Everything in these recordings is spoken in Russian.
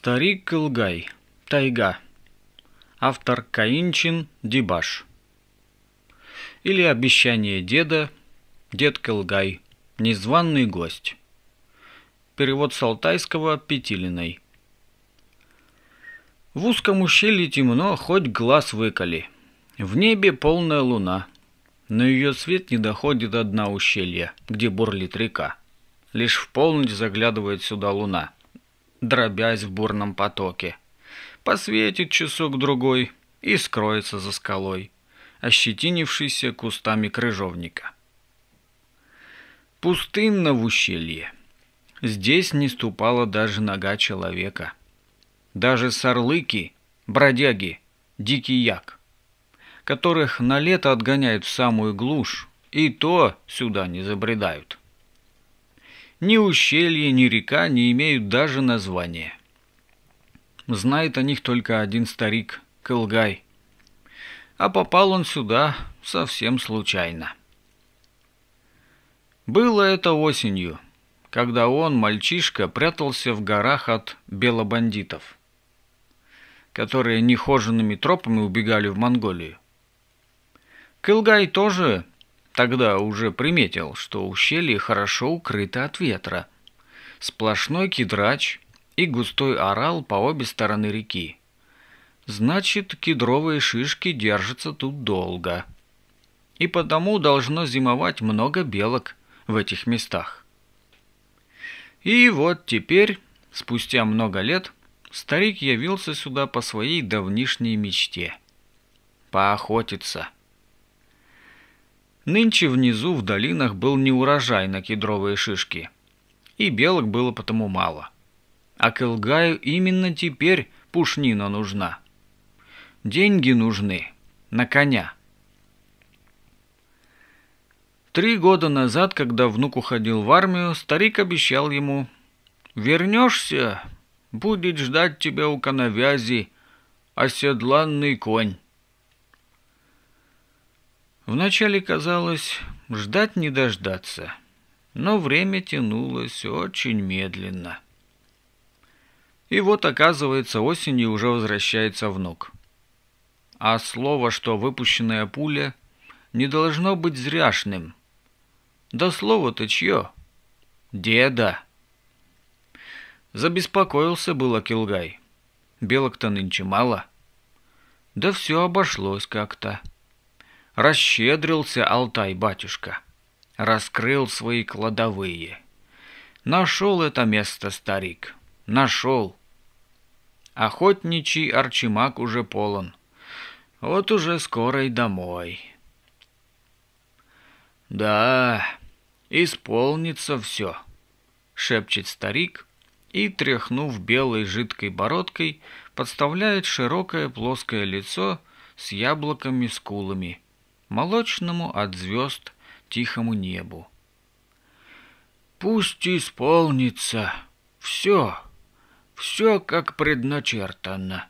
Старик Колгай. Тайга. Автор Каинчин Дебаш. Или обещание деда. Дед Колгай. Незваный гость. Перевод с алтайского Петилиной. В узком ущелье темно, хоть глаз выколи. В небе полная луна. Но ее свет не доходит до дна ущелья, где бурлит река. Лишь в полночь заглядывает сюда луна – дробясь в бурном потоке. Посветит часок-другой и скроется за скалой, ощетинившийся кустами крыжовника. Пустынно в ущелье. Здесь не ступала даже нога человека. Даже сорлыки, бродяги, дикий як, которых на лето отгоняют в самую глушь, и то сюда не забредают. Ни ущелье, ни река не имеют даже названия. Знает о них только один старик – Кылгай. А попал он сюда совсем случайно. Было это осенью, когда он, мальчишка, прятался в горах от белобандитов, которые нехоженными тропами убегали в Монголию. Кылгай тоже Тогда уже приметил, что ущелье хорошо укрыто от ветра. Сплошной кедрач и густой орал по обе стороны реки. Значит, кедровые шишки держатся тут долго. И потому должно зимовать много белок в этих местах. И вот теперь, спустя много лет, старик явился сюда по своей давнишней мечте. Поохотиться. Нынче внизу в долинах был не урожай на кедровые шишки. И белок было потому мало. А Кылгаю именно теперь пушнина нужна. Деньги нужны. На коня. Три года назад, когда внук уходил в армию, старик обещал ему «Вернешься, будет ждать тебя у коновязи оседланный конь». Вначале казалось ждать не дождаться, но время тянулось очень медленно. И вот, оказывается, осенью уже возвращается внук. А слово, что выпущенная пуля, не должно быть зряшным. Да слово-то чье? Деда. Забеспокоился было Килгай. Белок-то нынче мало. Да все обошлось как-то. Расщедрился Алтай-батюшка, раскрыл свои кладовые. Нашел это место старик, нашел. Охотничий арчимак уже полон. Вот уже скоро и домой. Да, исполнится все, шепчет старик и, тряхнув белой жидкой бородкой, подставляет широкое плоское лицо с яблоками-скулами – молочному от звезд тихому небу. Пусть исполнится все, все как предначертано.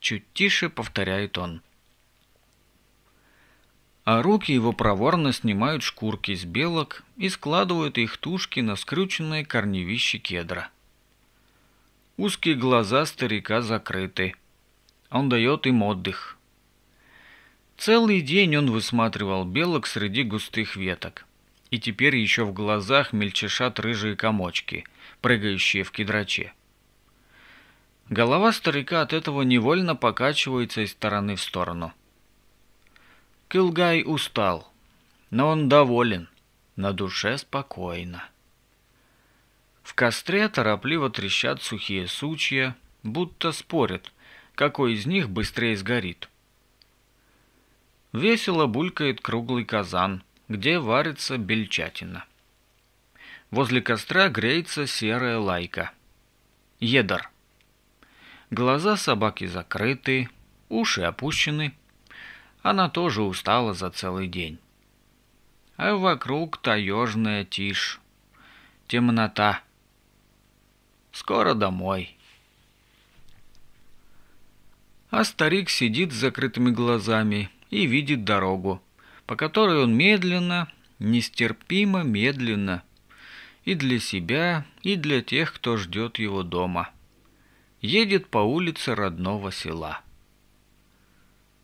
Чуть тише повторяет он. А руки его проворно снимают шкурки с белок и складывают их тушки на скрюченные корневище кедра. Узкие глаза старика закрыты. Он дает им отдых, Целый день он высматривал белок среди густых веток. И теперь еще в глазах мельчешат рыжие комочки, прыгающие в кедраче. Голова старика от этого невольно покачивается из стороны в сторону. Кылгай устал, но он доволен, на душе спокойно. В костре торопливо трещат сухие сучья, будто спорят, какой из них быстрее сгорит – Весело булькает круглый казан, где варится бельчатина. Возле костра греется серая лайка. Едар. Глаза собаки закрыты, уши опущены. Она тоже устала за целый день. А вокруг таежная тишь. Темнота. Скоро домой. А старик сидит с закрытыми глазами – и видит дорогу, по которой он медленно, нестерпимо медленно, и для себя, и для тех, кто ждет его дома. Едет по улице родного села.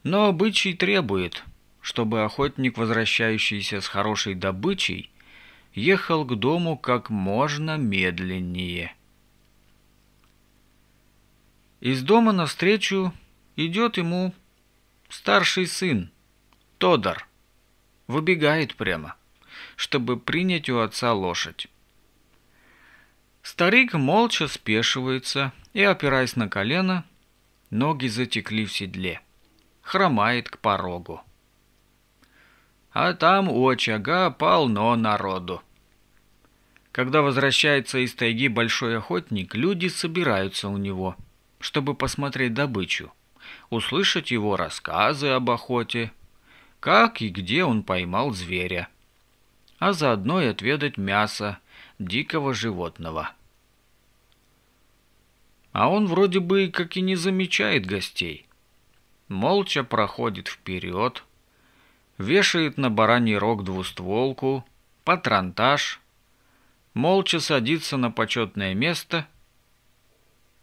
Но обычай требует, чтобы охотник, возвращающийся с хорошей добычей, ехал к дому как можно медленнее. Из дома навстречу идет ему Старший сын, Тодор, выбегает прямо, чтобы принять у отца лошадь. Старик молча спешивается и, опираясь на колено, ноги затекли в седле, хромает к порогу. А там у очага полно народу. Когда возвращается из тайги большой охотник, люди собираются у него, чтобы посмотреть добычу – услышать его рассказы об охоте, как и где он поймал зверя, а заодно и отведать мясо дикого животного. А он вроде бы и как и не замечает гостей. Молча проходит вперед, вешает на бараний рог двустволку, патронтаж, молча садится на почетное место,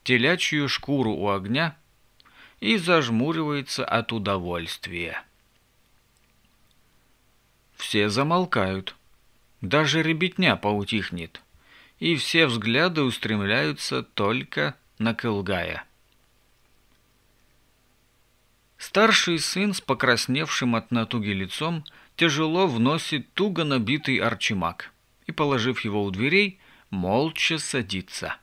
телячью шкуру у огня и зажмуривается от удовольствия. Все замолкают. Даже ребятня поутихнет. И все взгляды устремляются только на Кылгая. Старший сын с покрасневшим от натуги лицом тяжело вносит туго набитый арчимак и, положив его у дверей, молча садится.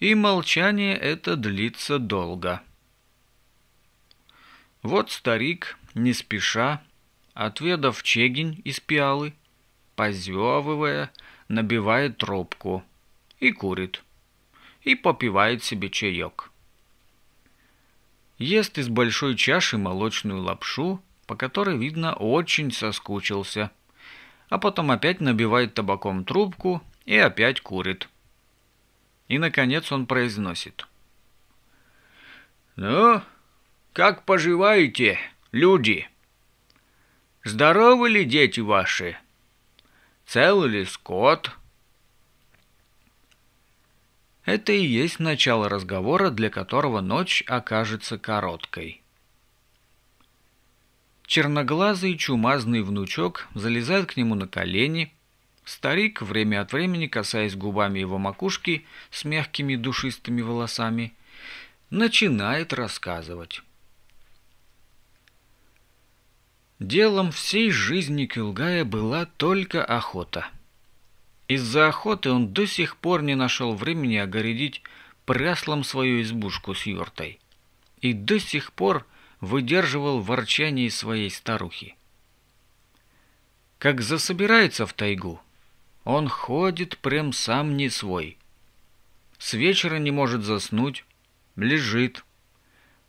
И молчание это длится долго. Вот старик, не спеша, отведав чегень из пиалы, позевывая, набивает трубку и курит, и попивает себе чаек. Ест из большой чаши молочную лапшу, по которой, видно, очень соскучился, а потом опять набивает табаком трубку и опять курит – и, наконец, он произносит. «Ну, как поживаете, люди? Здоровы ли дети ваши? Цел ли скот?» Это и есть начало разговора, для которого ночь окажется короткой. Черноглазый чумазный внучок залезает к нему на колени – Старик, время от времени касаясь губами его макушки с мягкими душистыми волосами, начинает рассказывать. Делом всей жизни Кюлгая была только охота. Из-за охоты он до сих пор не нашел времени огородить пряслом свою избушку с юртой. И до сих пор выдерживал ворчание своей старухи. Как засобирается в тайгу, он ходит прям сам не свой. С вечера не может заснуть, лежит.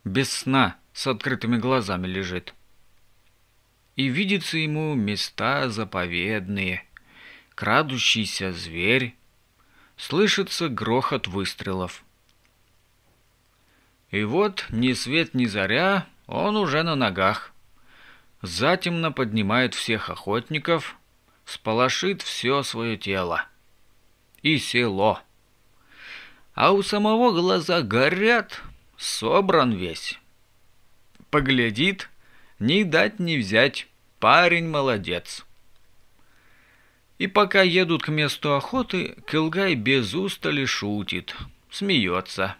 Без сна, с открытыми глазами лежит. И видится ему места заповедные, крадущийся зверь, слышится грохот выстрелов. И вот ни свет ни заря, он уже на ногах. Затемно поднимает всех охотников – сполошит все свое тело. И село. А у самого глаза горят, собран весь. Поглядит, ни дать, ни взять, парень молодец. И пока едут к месту охоты, Келгай без устали шутит, смеется.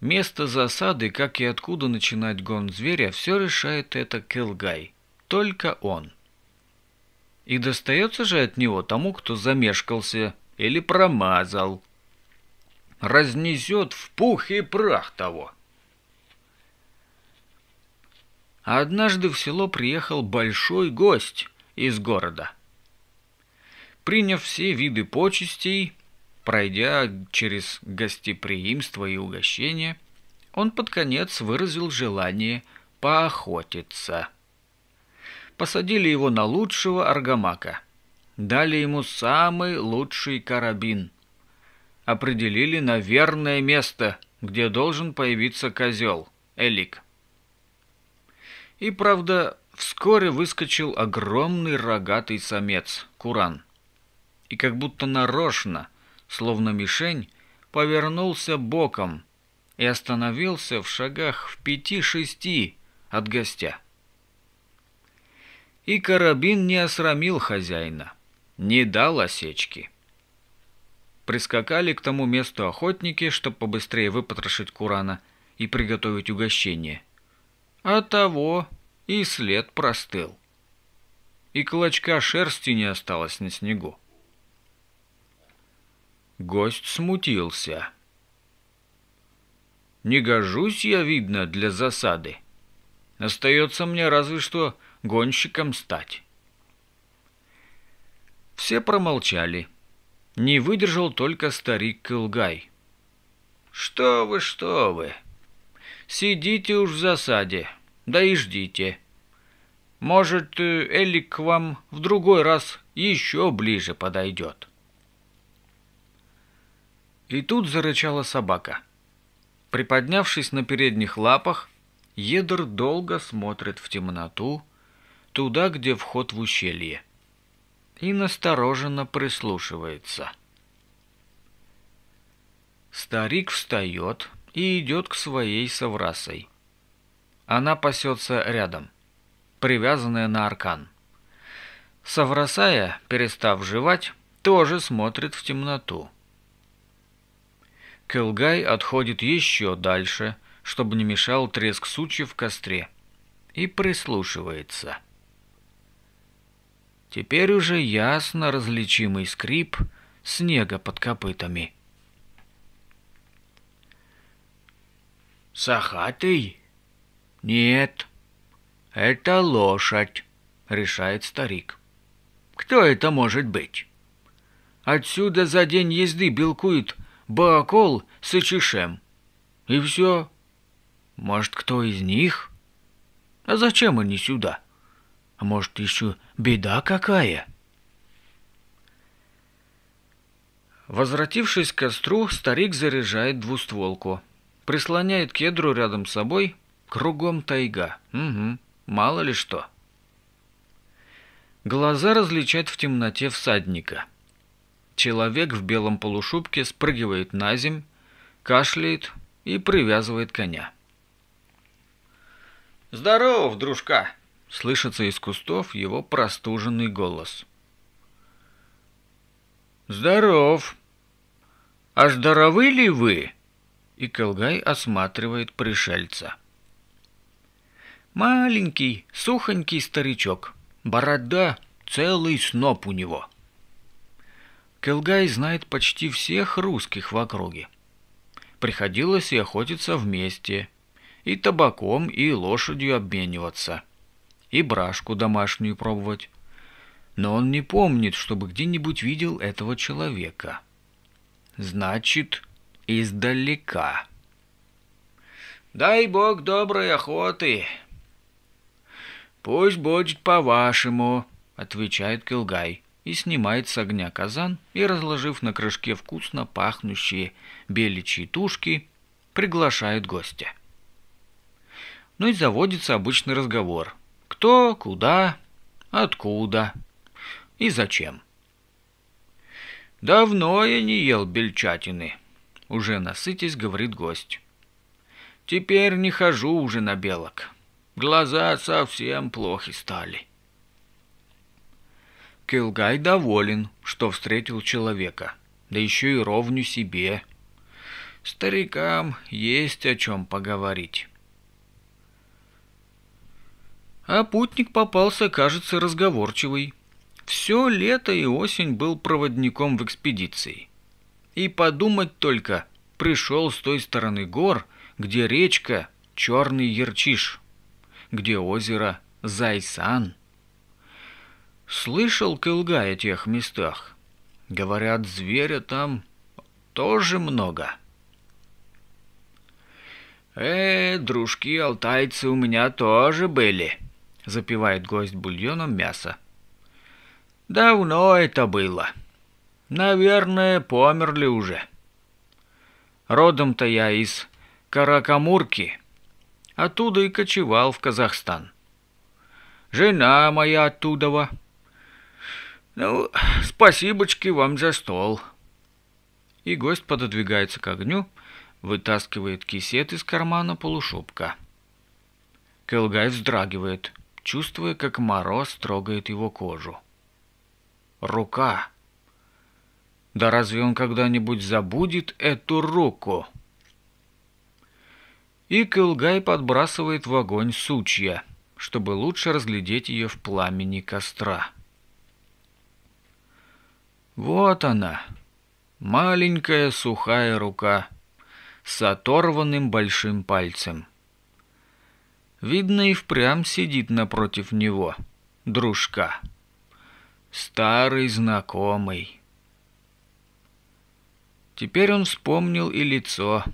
Место засады, как и откуда начинать гон зверя, все решает это Келгай только он. И достается же от него тому, кто замешкался или промазал. Разнесет в пух и прах того. А однажды в село приехал большой гость из города. Приняв все виды почестей, пройдя через гостеприимство и угощение, он под конец выразил желание поохотиться посадили его на лучшего аргамака. Дали ему самый лучший карабин. Определили на верное место, где должен появиться козел, Элик. И, правда, вскоре выскочил огромный рогатый самец, Куран. И как будто нарочно, словно мишень, повернулся боком и остановился в шагах в пяти-шести от гостя и карабин не осрамил хозяина, не дал осечки. Прискакали к тому месту охотники, чтобы побыстрее выпотрошить Курана и приготовить угощение. А того и след простыл. И клочка шерсти не осталось на снегу. Гость смутился. «Не гожусь я, видно, для засады. Остается мне разве что гонщиком стать. Все промолчали. Не выдержал только старик Кылгай. «Что вы, что вы! Сидите уж в засаде, да и ждите. Может, Элик к вам в другой раз еще ближе подойдет». И тут зарычала собака. Приподнявшись на передних лапах, Едр долго смотрит в темноту, туда, где вход в ущелье, и настороженно прислушивается. Старик встает и идет к своей соврасой. Она пасется рядом, привязанная на аркан. Соврасая, перестав жевать, тоже смотрит в темноту. Келгай отходит еще дальше, чтобы не мешал треск сучьев в костре, и прислушивается – Теперь уже ясно различимый скрип снега под копытами. «Сахатый?» «Нет, это лошадь», — решает старик. «Кто это может быть?» «Отсюда за день езды белкует Баакол с Ичишем. И все. Может, кто из них? А зачем они сюда?» А может, еще беда какая? Возвратившись к костру, старик заряжает двустволку. Прислоняет кедру рядом с собой. Кругом тайга. Угу, мало ли что. Глаза различают в темноте всадника. Человек в белом полушубке спрыгивает на земь, кашляет и привязывает коня. «Здоров, дружка!» Слышится из кустов его простуженный голос. «Здоров! А здоровы ли вы?» И Колгай осматривает пришельца. Маленький, сухонький старичок. Борода, целый сноп у него. Келгай знает почти всех русских в округе. Приходилось и охотиться вместе, и табаком, и лошадью обмениваться и брашку домашнюю пробовать. Но он не помнит, чтобы где-нибудь видел этого человека. Значит, издалека. Дай бог доброй охоты. Пусть будет по-вашему, отвечает Килгай и снимает с огня казан и, разложив на крышке вкусно пахнущие беличьи тушки, приглашает гостя. Ну и заводится обычный разговор. Кто, куда, откуда и зачем. «Давно я не ел бельчатины», — уже насытясь, говорит гость. «Теперь не хожу уже на белок. Глаза совсем плохи стали». Килгай доволен, что встретил человека, да еще и ровню себе. Старикам есть о чем поговорить. А путник попался, кажется, разговорчивый. Все лето и осень был проводником в экспедиции. И подумать только, пришел с той стороны гор, где речка Черный Ерчиш, где озеро Зайсан. Слышал Кылга о тех местах. Говорят, зверя там тоже много. Э, дружки алтайцы у меня тоже были запивает гость бульоном мясо. Давно это было. Наверное, померли уже. Родом-то я из Каракамурки. Оттуда и кочевал в Казахстан. Жена моя оттудова. Ну, спасибочки вам за стол. И гость пододвигается к огню, вытаскивает кисет из кармана полушубка. Келгай вздрагивает – чувствуя, как мороз трогает его кожу. Рука. Да разве он когда-нибудь забудет эту руку? И Кэлгай подбрасывает в огонь сучья, чтобы лучше разглядеть ее в пламени костра. Вот она, маленькая сухая рука с оторванным большим пальцем. Видно, и впрямь сидит напротив него. Дружка. Старый знакомый. Теперь он вспомнил и лицо.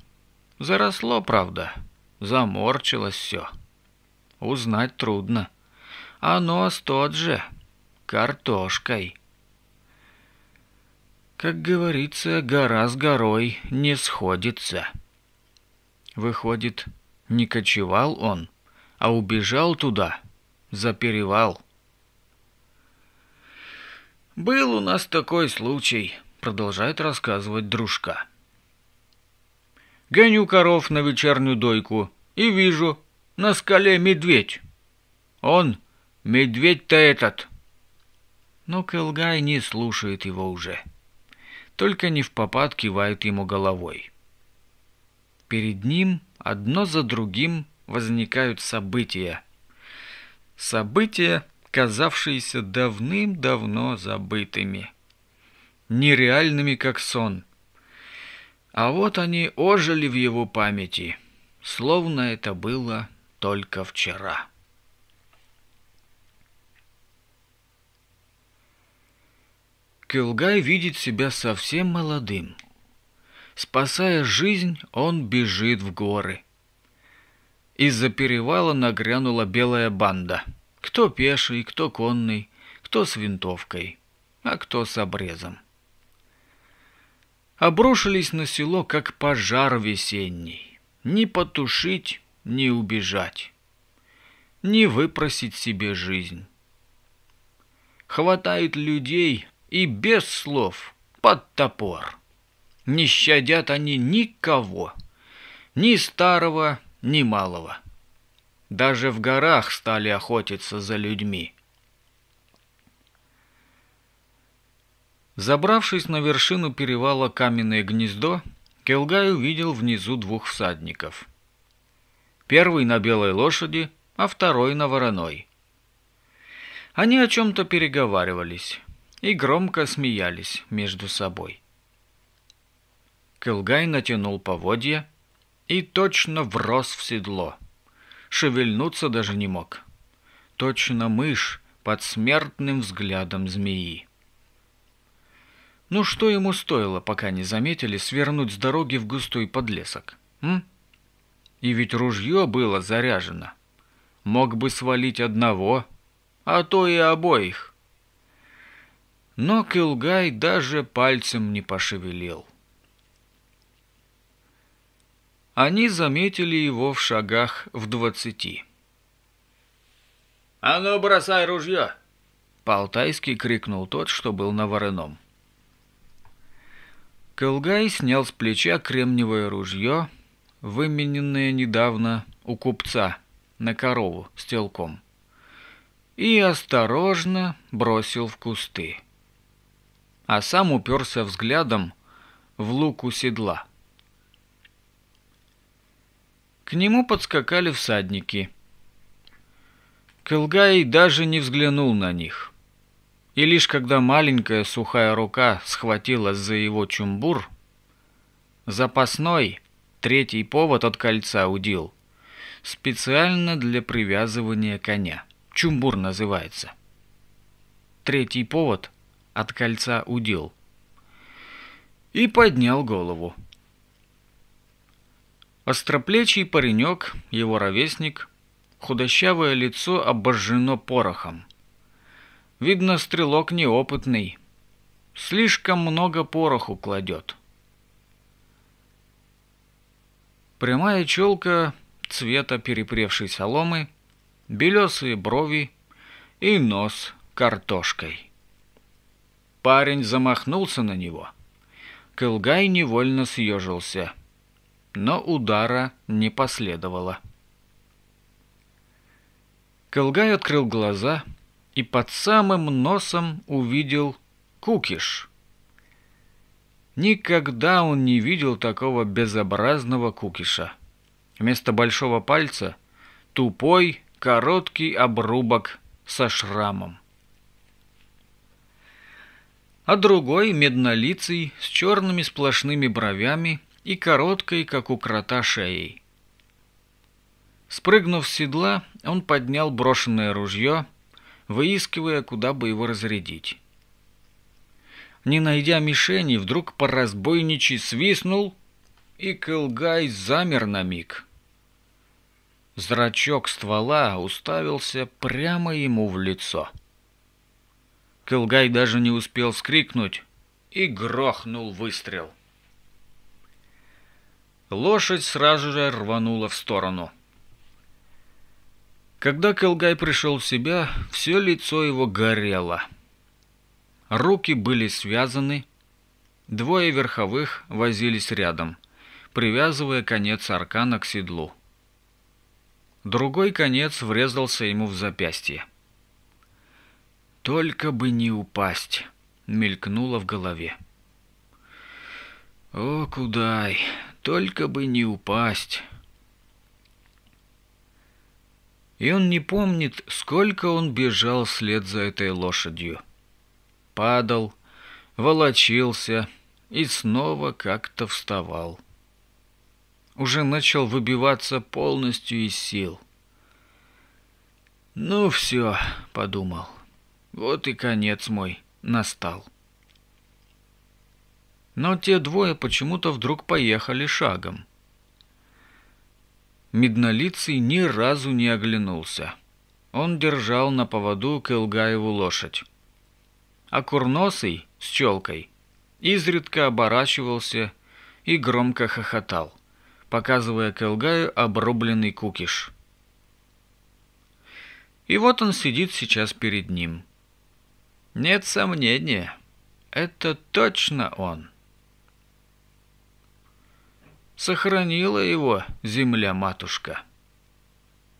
Заросло, правда. Заморчилось все. Узнать трудно. А нос тот же. Картошкой. Как говорится, гора с горой не сходится. Выходит, не кочевал он, а убежал туда, за перевал. «Был у нас такой случай», — продолжает рассказывать дружка. Гоню коров на вечернюю дойку и вижу, на скале медведь. Он, медведь-то этот. Но Келгай не слушает его уже. Только не в попад кивает ему головой. Перед ним одно за другим возникают события. События, казавшиеся давным-давно забытыми. Нереальными, как сон. А вот они ожили в его памяти, словно это было только вчера. Килгай видит себя совсем молодым. Спасая жизнь, он бежит в горы – из-за перевала нагрянула белая банда. Кто пеший, кто конный, кто с винтовкой, а кто с обрезом. Обрушились на село, как пожар весенний. Ни потушить, ни убежать, ни выпросить себе жизнь. Хватает людей и без слов под топор. Не щадят они никого, ни старого, немалого. Даже в горах стали охотиться за людьми. Забравшись на вершину перевала Каменное гнездо, Келгай увидел внизу двух всадников. Первый на белой лошади, а второй на вороной. Они о чем-то переговаривались и громко смеялись между собой. Келгай натянул поводья, и точно врос в седло. Шевельнуться даже не мог. Точно мышь под смертным взглядом змеи. Ну что ему стоило, пока не заметили, свернуть с дороги в густой подлесок? М? И ведь ружье было заряжено. Мог бы свалить одного, а то и обоих. Но Килгай даже пальцем не пошевелил они заметили его в шагах в двадцати. «А ну, бросай ружье!» Полтайский крикнул тот, что был на вороном. Кылгай снял с плеча кремниевое ружье, вымененное недавно у купца на корову с телком, и осторожно бросил в кусты. А сам уперся взглядом в луку седла. К нему подскакали всадники. Кылгай даже не взглянул на них. И лишь когда маленькая сухая рука схватилась за его чумбур, запасной, третий повод от кольца удил, специально для привязывания коня. Чумбур называется. Третий повод от кольца удил. И поднял голову. Остроплечий паренек, его ровесник, худощавое лицо обожжено порохом. Видно, стрелок неопытный. Слишком много пороху кладет. Прямая челка цвета перепревшей соломы, белесые брови и нос картошкой. Парень замахнулся на него. Кылгай невольно съежился – но удара не последовало. Келгай открыл глаза и под самым носом увидел кукиш. Никогда он не видел такого безобразного кукиша. Вместо большого пальца – тупой, короткий обрубок со шрамом. А другой – меднолицый, с черными сплошными бровями и короткой, как у крота, шеей. Спрыгнув с седла, он поднял брошенное ружье, выискивая, куда бы его разрядить. Не найдя мишени, вдруг поразбойничий свистнул, и Кэлгай замер на миг. Зрачок ствола уставился прямо ему в лицо. Кэлгай даже не успел вскрикнуть и грохнул выстрел. Лошадь сразу же рванула в сторону. Когда Келгай пришел в себя, все лицо его горело. Руки были связаны, двое верховых возились рядом, привязывая конец аркана к седлу. Другой конец врезался ему в запястье. «Только бы не упасть!» — мелькнуло в голове. «О, Кудай, только бы не упасть. И он не помнит, сколько он бежал вслед за этой лошадью. Падал, волочился и снова как-то вставал. Уже начал выбиваться полностью из сил. «Ну все», — подумал, — «вот и конец мой настал» но те двое почему-то вдруг поехали шагом. Меднолицый ни разу не оглянулся. Он держал на поводу Кэлгаеву лошадь. А курносый с челкой изредка оборачивался и громко хохотал, показывая Кэлгаю обрубленный кукиш. И вот он сидит сейчас перед ним. Нет сомнения, это точно он. Сохранила его земля-матушка.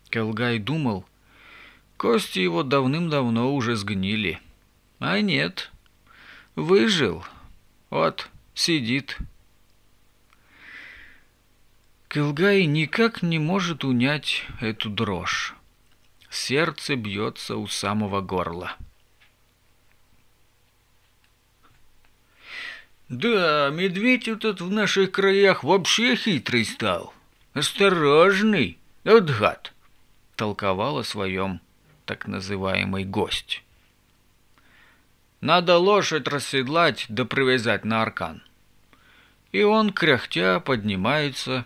Келгай думал, кости его давным-давно уже сгнили. А нет, выжил. Вот, сидит. Келгай никак не может унять эту дрожь. Сердце бьется у самого горла. Да, медведь этот в наших краях вообще хитрый стал. Осторожный, вот гад, толковал о своем так называемый гость. Надо лошадь расседлать да привязать на аркан. И он, кряхтя, поднимается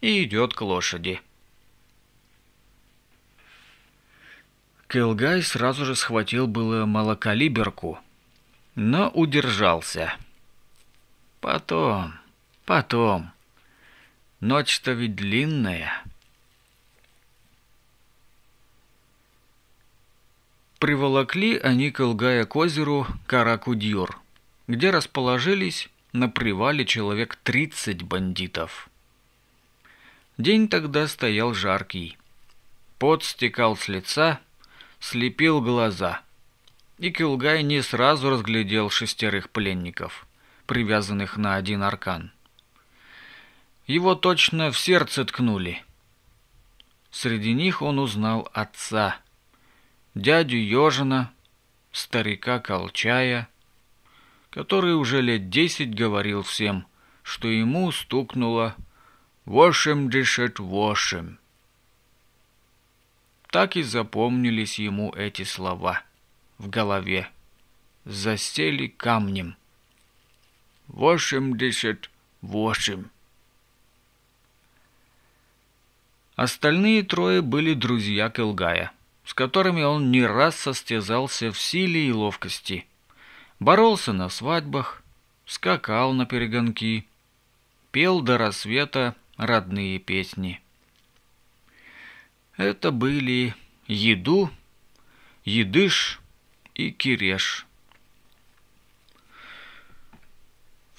и идет к лошади. Келгай сразу же схватил было малокалиберку, но удержался – Потом, потом. Ночь-то ведь длинная. Приволокли они Кылгая к озеру Каракудьор, где расположились на привале человек 30 бандитов. День тогда стоял жаркий. Пот стекал с лица, слепил глаза. И Килгай не сразу разглядел шестерых пленников привязанных на один аркан. Его точно в сердце ткнули. Среди них он узнал отца, дядю Ёжина, старика Колчая, который уже лет десять говорил всем, что ему стукнуло «восемьдесят восемь». Так и запомнились ему эти слова в голове. Засели камнем – 88. Остальные трое были друзья Келгая, с которыми он не раз состязался в силе и ловкости. Боролся на свадьбах, скакал на перегонки, пел до рассвета родные песни. Это были Еду, Едыш и Киреш.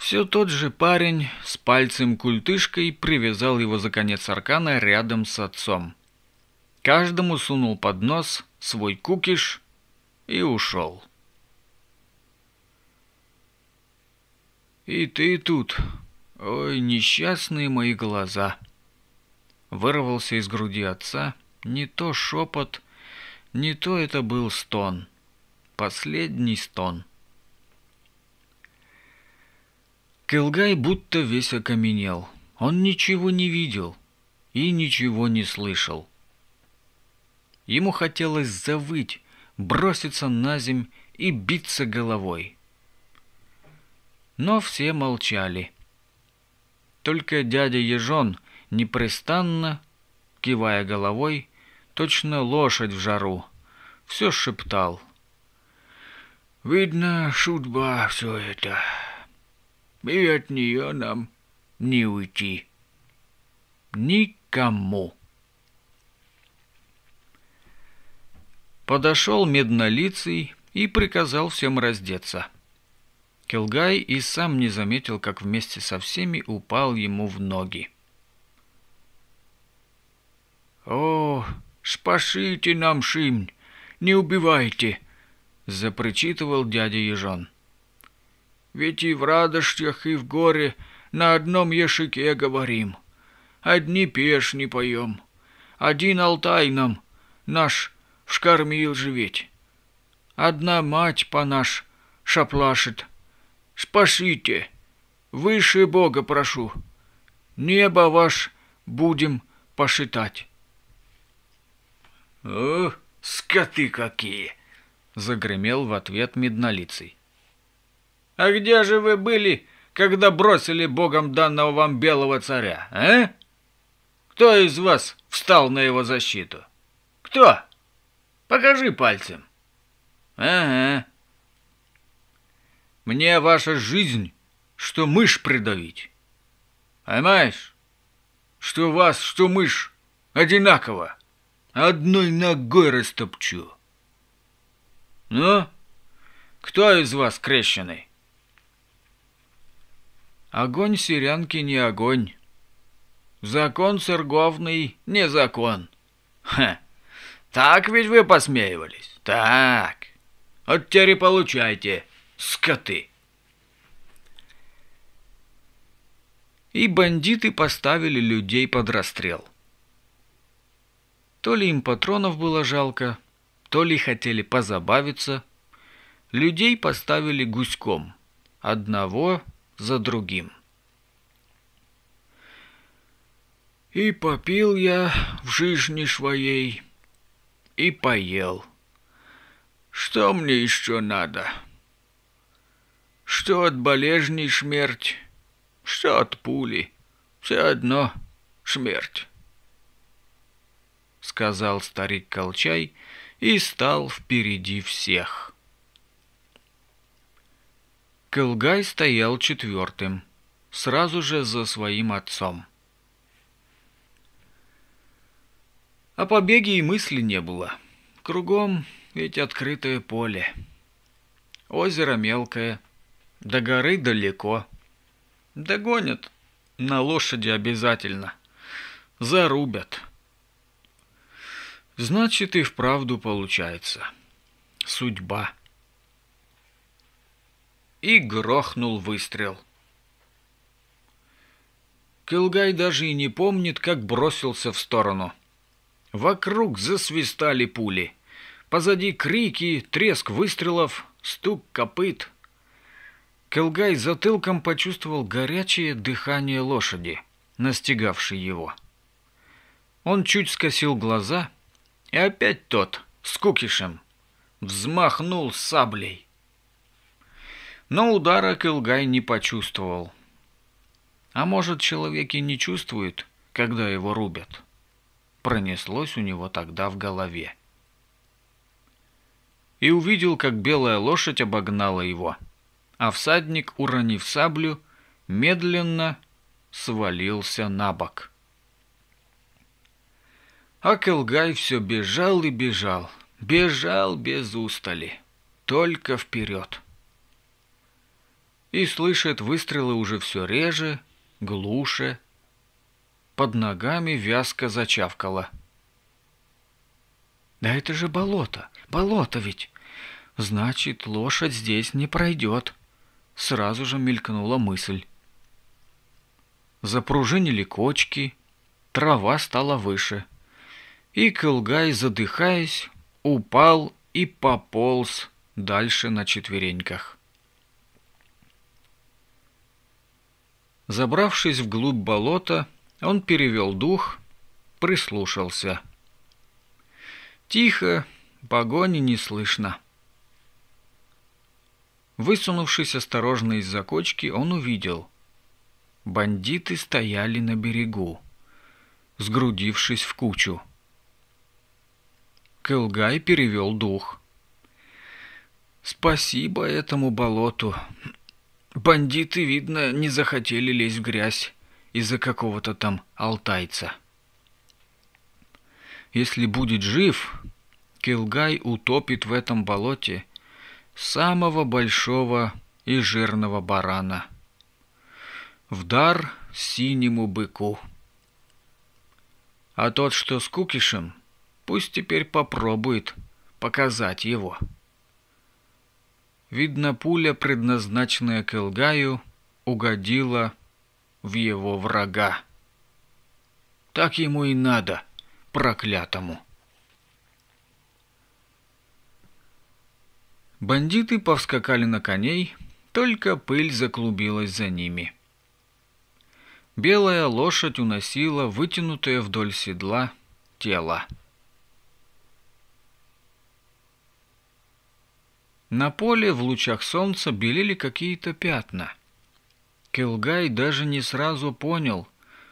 Все тот же парень с пальцем-культышкой привязал его за конец аркана рядом с отцом. Каждому сунул под нос свой кукиш и ушел. «И ты тут! Ой, несчастные мои глаза!» Вырвался из груди отца не то шепот, не то это был стон. Последний стон — Келгай будто весь окаменел. Он ничего не видел и ничего не слышал. Ему хотелось завыть, броситься на земь и биться головой. Но все молчали. Только дядя Ежон непрестанно, кивая головой, точно лошадь в жару, все шептал. «Видно, шутба все это» и от нее нам не уйти. Никому. Подошел меднолицый и приказал всем раздеться. Келгай и сам не заметил, как вместе со всеми упал ему в ноги. «О, спасите нам, Шимнь, не убивайте!» — запричитывал дядя Ежон ведь и в радостях, и в горе на одном ешике говорим. Одни песни поем, один Алтай нам, наш, вшкармил живеть. Одна мать по наш шаплашет. Спасите, выше Бога прошу, небо ваш будем пошитать. «О, скоты какие!» — загремел в ответ меднолицый. А где же вы были, когда бросили богом данного вам белого царя, а? Кто из вас встал на его защиту? Кто? Покажи пальцем. Ага. Мне ваша жизнь, что мышь придавить. Понимаешь? Что вас, что мышь, одинаково. Одной ногой растопчу. Ну, кто из вас крещеный? Огонь сирянки не огонь. Закон церковный не закон. Ха! Так ведь вы посмеивались? Так. Вот теперь получайте, скоты. И бандиты поставили людей под расстрел. То ли им патронов было жалко, то ли хотели позабавиться. Людей поставили гуськом. Одного, за другим. И попил я в жизни своей, и поел. Что мне еще надо? Что от болезни, смерть, что от пули, все одно смерть. Сказал старик Колчай и стал впереди всех. Кылгай стоял четвертым, сразу же за своим отцом. О а побеге и мысли не было. Кругом ведь открытое поле. Озеро мелкое, до горы далеко. Догонят, на лошади обязательно. Зарубят. Значит, и вправду получается. Судьба и грохнул выстрел. Келгай даже и не помнит, как бросился в сторону. Вокруг засвистали пули. Позади крики, треск выстрелов, стук копыт. Келгай затылком почувствовал горячее дыхание лошади, настигавшей его. Он чуть скосил глаза, и опять тот, с кукишем, взмахнул саблей. Но удара Келгай не почувствовал. А может, человек и не чувствует, когда его рубят? Пронеслось у него тогда в голове. И увидел, как белая лошадь обогнала его. А всадник, уронив саблю, медленно свалился на бок. А Келгай все бежал и бежал, бежал без устали, только вперед и слышит выстрелы уже все реже, глуше. Под ногами вязко зачавкала. «Да это же болото! Болото ведь! Значит, лошадь здесь не пройдет!» Сразу же мелькнула мысль. Запружинили кочки, трава стала выше. И Кылгай, задыхаясь, упал и пополз дальше на четвереньках. Забравшись вглубь болота, он перевел дух, прислушался. Тихо, погони не слышно. Высунувшись осторожно из-за кочки, он увидел. Бандиты стояли на берегу, сгрудившись в кучу. Кэлгай перевел дух. «Спасибо этому болоту. Бандиты, видно, не захотели лезть в грязь из-за какого-то там алтайца. Если будет жив, Килгай утопит в этом болоте самого большого и жирного барана. В дар синему быку. А тот, что с кукишем, пусть теперь попробует показать его. Видно, пуля, предназначенная Келгаю, угодила в его врага. Так ему и надо, проклятому. Бандиты повскакали на коней, только пыль заклубилась за ними. Белая лошадь уносила вытянутое вдоль седла тело. На поле в лучах солнца белели какие-то пятна. Келгай даже не сразу понял,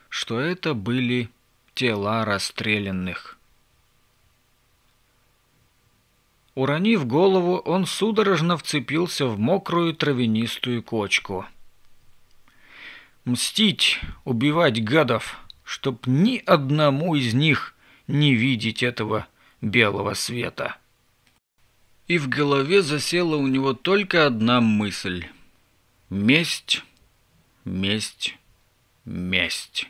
что это были тела расстрелянных. Уронив голову, он судорожно вцепился в мокрую травянистую кочку. «Мстить, убивать гадов, чтоб ни одному из них не видеть этого белого света!» и в голове засела у него только одна мысль. Месть, месть, месть.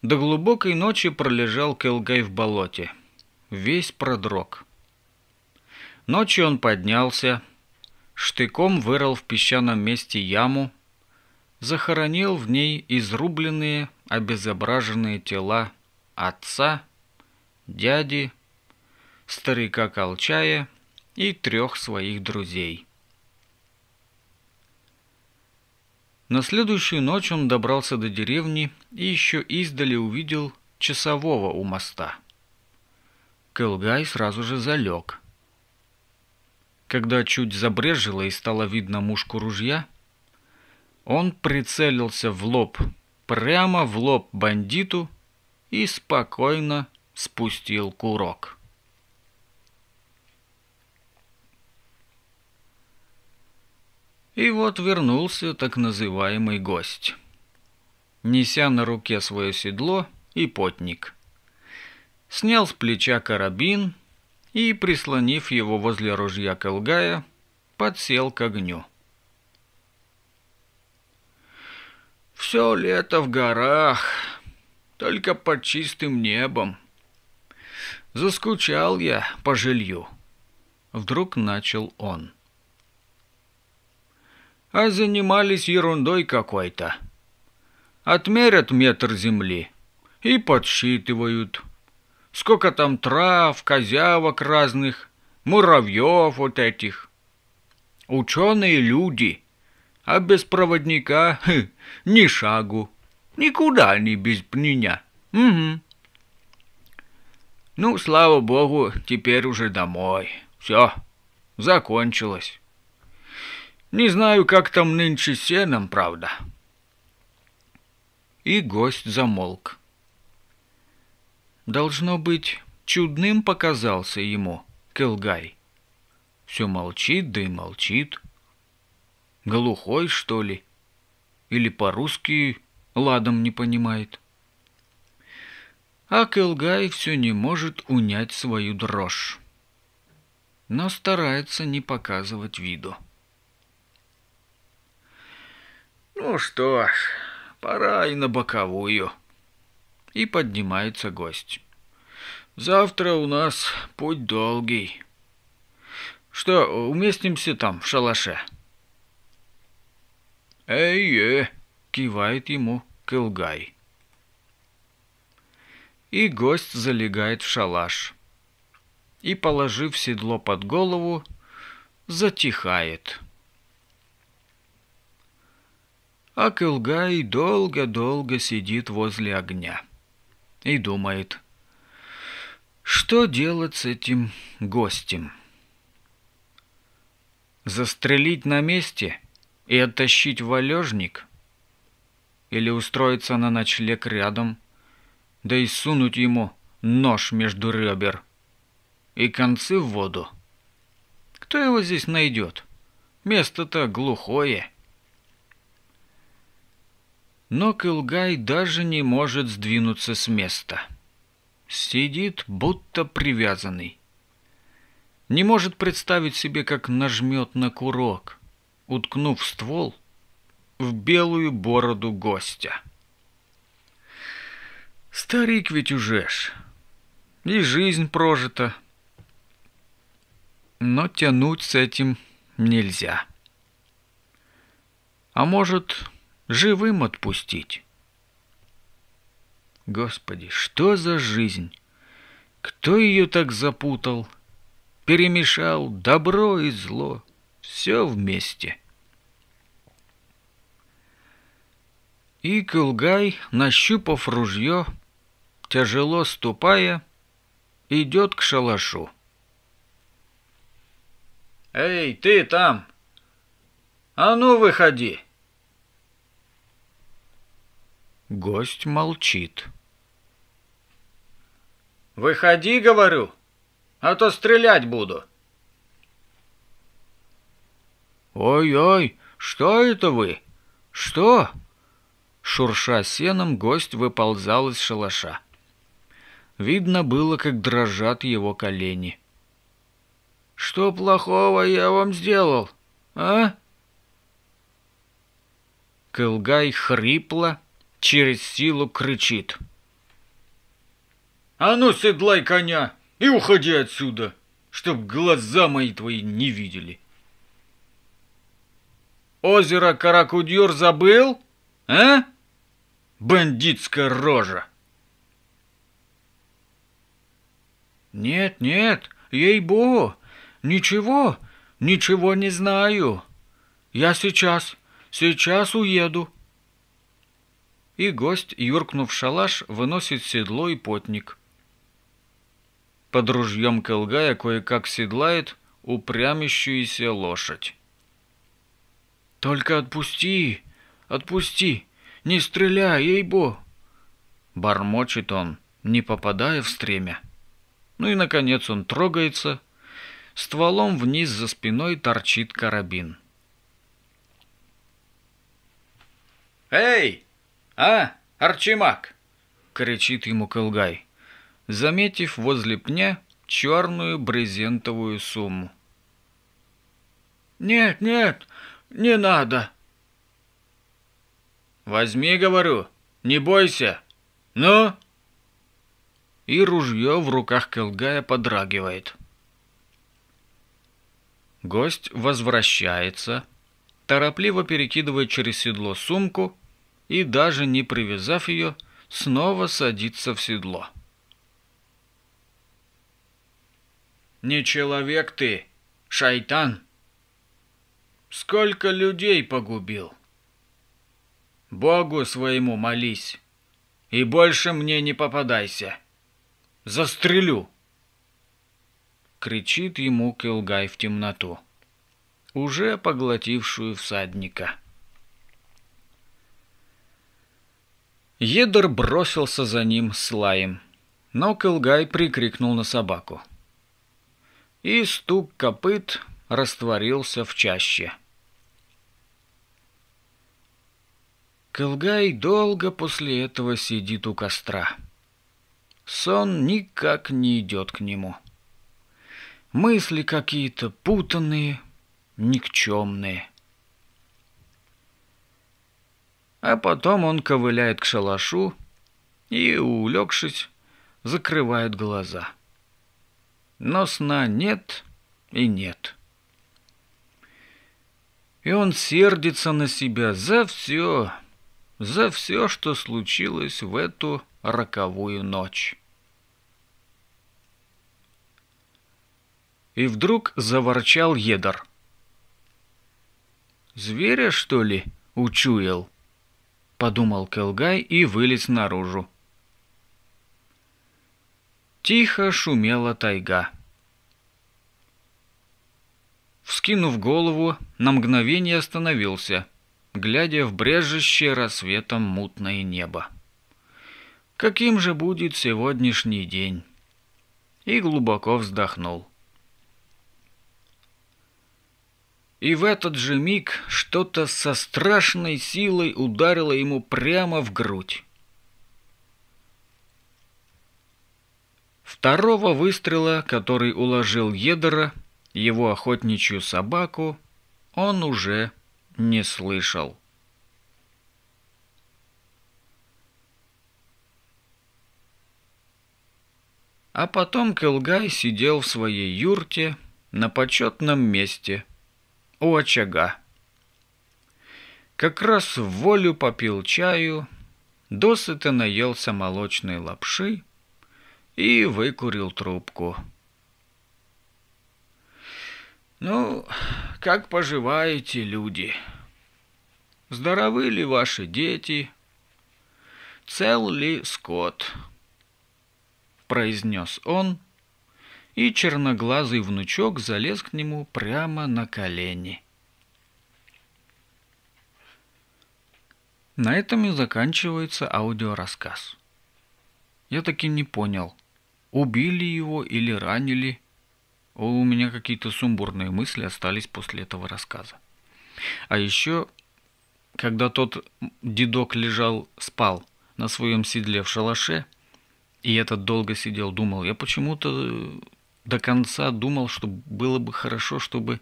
До глубокой ночи пролежал Келгай в болоте. Весь продрог. Ночью он поднялся, штыком вырыл в песчаном месте яму, захоронил в ней изрубленные, обезображенные тела отца, дяди, старика Колчая и трех своих друзей. На следующую ночь он добрался до деревни и еще издали увидел часового у моста. Кэлгай сразу же залег. Когда чуть забрежило и стало видно мушку ружья, он прицелился в лоб, прямо в лоб бандиту и спокойно спустил курок. И вот вернулся так называемый гость, неся на руке свое седло и потник. Снял с плеча карабин и, прислонив его возле ружья Колгая, подсел к огню. Все лето в горах, только под чистым небом. Заскучал я по жилью. Вдруг начал он. — а занимались ерундой какой-то. Отмерят метр земли и подсчитывают, сколько там трав, козявок разных, муравьев вот этих. Ученые люди, а без проводника хе, ни шагу, никуда не без пниня. Угу. Ну, слава богу, теперь уже домой. Все, закончилось. Не знаю, как там нынче сеном, правда. И гость замолк. Должно быть, чудным показался ему Келгай. Все молчит, да и молчит. Глухой, что ли? Или по-русски ладом не понимает? А Келгай все не может унять свою дрожь, но старается не показывать виду. Ну что ж, пора и на боковую. И поднимается гость. Завтра у нас путь долгий. Что, уместимся там, в шалаше? Эй-э, кивает ему Кылгай. И гость залегает в шалаш. И, положив седло под голову, затихает. А Кылгай долго-долго сидит возле огня и думает, что делать с этим гостем. Застрелить на месте и оттащить валежник? Или устроиться на ночлег рядом, да и сунуть ему нож между ребер и концы в воду? Кто его здесь найдет? Место-то глухое. Но Кылгай даже не может сдвинуться с места. Сидит, будто привязанный. Не может представить себе, как нажмет на курок, уткнув ствол в белую бороду гостя. Старик ведь уже ж, и жизнь прожита. Но тянуть с этим нельзя. А может, живым отпустить. Господи, что за жизнь? Кто ее так запутал? Перемешал добро и зло. Все вместе. И Кылгай, нащупав ружье, тяжело ступая, идет к шалашу. «Эй, ты там! А ну, выходи!» Гость молчит. «Выходи, — говорю, — а то стрелять буду!» «Ой-ой, что это вы? Что?» Шурша сеном, гость выползал из шалаша. Видно было, как дрожат его колени. «Что плохого я вам сделал, а?» Кылгай хрипло, через силу кричит. «А ну, седлай коня и уходи отсюда, чтоб глаза мои твои не видели!» «Озеро Каракудьор забыл, а? Бандитская рожа!» «Нет, нет, ей-богу, ничего, ничего не знаю. Я сейчас, сейчас уеду» и гость, юркнув шалаш, выносит седло и потник. Под ружьем Келгая кое-как седлает упрямящуюся лошадь. «Только отпусти! Отпусти! Не стреляй, ей-бо!» Бормочет он, не попадая в стремя. Ну и, наконец, он трогается. Стволом вниз за спиной торчит карабин. «Эй!» «А, Арчимак!» — кричит ему Кылгай, заметив возле пня черную брезентовую сумму. «Нет, нет, не надо!» «Возьми, говорю, не бойся! Ну!» И ружье в руках Келгая подрагивает. Гость возвращается, торопливо перекидывает через седло сумку и, даже не привязав ее, снова садится в седло. «Не человек ты, шайтан! Сколько людей погубил! Богу своему молись, и больше мне не попадайся! Застрелю!» Кричит ему Келгай в темноту, уже поглотившую всадника. Едер бросился за ним с лаем, но Кэлгай прикрикнул на собаку. И стук копыт растворился в чаще. Кэлгай долго после этого сидит у костра. Сон никак не идет к нему. Мысли какие-то путанные, никчемные. А потом он ковыляет к шалашу и, улегшись, закрывает глаза. Но сна нет и нет. И он сердится на себя за все, за все, что случилось в эту роковую ночь. И вдруг заворчал Едар. «Зверя, что ли, учуял?» подумал Келгай и вылез наружу. Тихо шумела тайга. Вскинув голову, на мгновение остановился, глядя в брежище рассветом мутное небо. Каким же будет сегодняшний день? И глубоко вздохнул. И в этот же миг что-то со страшной силой ударило ему прямо в грудь. Второго выстрела, который уложил Едера, его охотничью собаку, он уже не слышал. А потом Келгай сидел в своей юрте на почетном месте – у очага. Как раз в волю попил чаю, досыта наелся молочной лапши и выкурил трубку. «Ну, как поживаете, люди? Здоровы ли ваши дети? Цел ли скот?» произнес он – и черноглазый внучок залез к нему прямо на колени. На этом и заканчивается аудиорассказ. Я таки не понял, убили его или ранили. У меня какие-то сумбурные мысли остались после этого рассказа. А еще, когда тот дедок лежал, спал на своем седле в шалаше, и этот долго сидел, думал, я почему-то до конца думал, что было бы хорошо, чтобы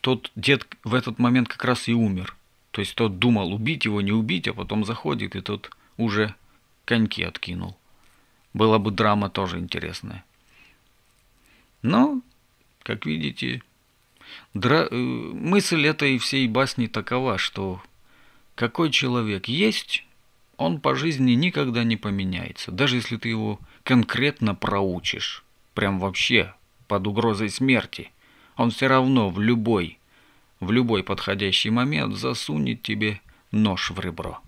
тот дед в этот момент как раз и умер. То есть тот думал убить его, не убить, а потом заходит, и тот уже коньки откинул. Была бы драма тоже интересная. Но, как видите, дра... Э, мысль этой всей басни такова, что какой человек есть, он по жизни никогда не поменяется, даже если ты его конкретно проучишь прям вообще под угрозой смерти, он все равно в любой, в любой подходящий момент засунет тебе нож в ребро.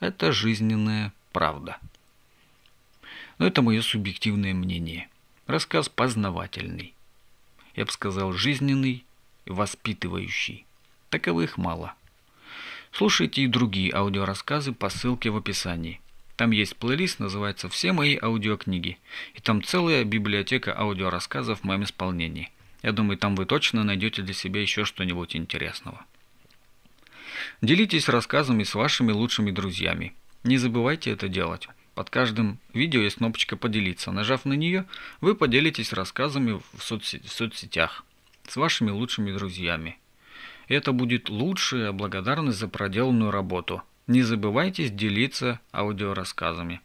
Это жизненная правда. Но это мое субъективное мнение. Рассказ познавательный. Я бы сказал, жизненный, воспитывающий. Таковых мало. Слушайте и другие аудиорассказы по ссылке в описании. Там есть плейлист, называется «Все мои аудиокниги». И там целая библиотека аудиорассказов в моем исполнении. Я думаю, там вы точно найдете для себя еще что-нибудь интересного. Делитесь рассказами с вашими лучшими друзьями. Не забывайте это делать. Под каждым видео есть кнопочка «Поделиться». Нажав на нее, вы поделитесь рассказами в, соцсетях с вашими лучшими друзьями. Это будет лучшая благодарность за проделанную работу – не забывайте делиться аудиорассказами.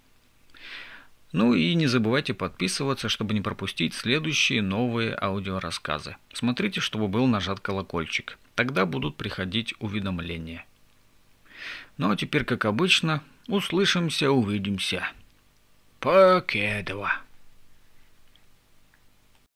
Ну и не забывайте подписываться, чтобы не пропустить следующие новые аудиорассказы. Смотрите, чтобы был нажат колокольчик. Тогда будут приходить уведомления. Ну а теперь, как обычно, услышимся, увидимся. Покедова.